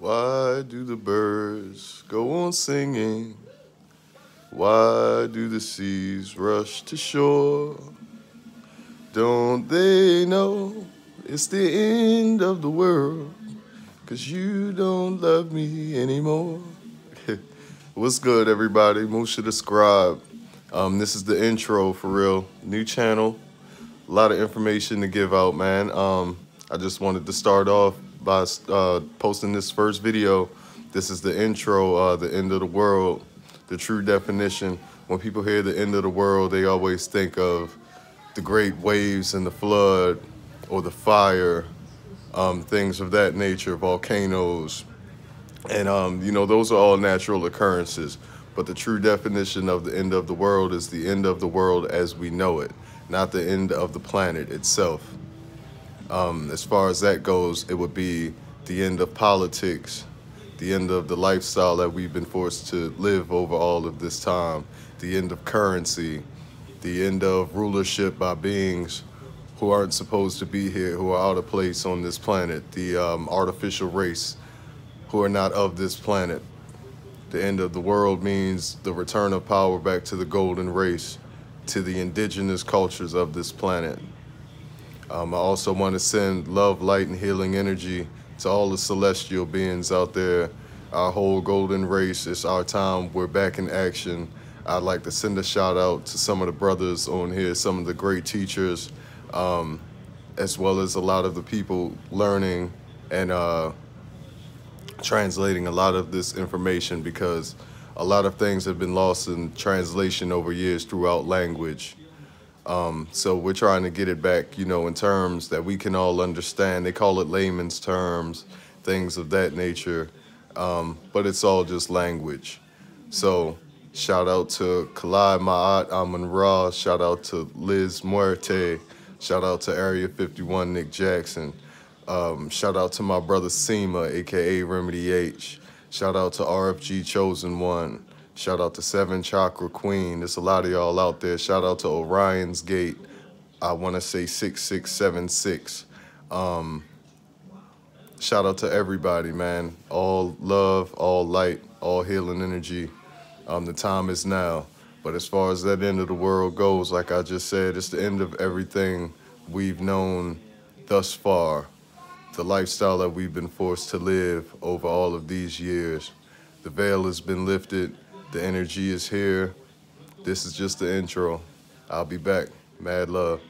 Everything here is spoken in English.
Why do the birds go on singing? Why do the seas rush to shore? Don't they know it's the end of the world? Cause you don't love me anymore. What's good, everybody? Musha Describe. Um, this is the intro for real. New channel. A lot of information to give out, man. Um, I just wanted to start off by uh, posting this first video. This is the intro, uh, the end of the world, the true definition. When people hear the end of the world, they always think of the great waves and the flood or the fire, um, things of that nature, volcanoes. And, um, you know, those are all natural occurrences. But the true definition of the end of the world is the end of the world as we know it, not the end of the planet itself. Um, as far as that goes, it would be the end of politics, the end of the lifestyle that we've been forced to live over all of this time, the end of currency, the end of rulership by beings who aren't supposed to be here, who are out of place on this planet, the um, artificial race who are not of this planet. The end of the world means the return of power back to the golden race, to the indigenous cultures of this planet. Um, I also want to send love, light, and healing energy to all the celestial beings out there. Our whole golden race, it's our time. We're back in action. I'd like to send a shout out to some of the brothers on here, some of the great teachers, um, as well as a lot of the people learning and uh, translating a lot of this information because a lot of things have been lost in translation over years throughout language. Um, so we're trying to get it back, you know, in terms that we can all understand. They call it layman's terms, things of that nature. Um, but it's all just language. So shout out to Kalai Ma'at Amun Ra. Shout out to Liz Muerte. Shout out to Area 51 Nick Jackson. Um, shout out to my brother Seema, aka Remedy H. Shout out to RFG Chosen One. Shout out to Seven Chakra Queen. There's a lot of y'all out there. Shout out to Orion's Gate. I want to say 6676. Um, shout out to everybody, man. All love, all light, all healing energy. Um, the time is now. But as far as that end of the world goes, like I just said, it's the end of everything we've known thus far. The lifestyle that we've been forced to live over all of these years. The veil has been lifted the energy is here. This is just the intro. I'll be back. Mad love.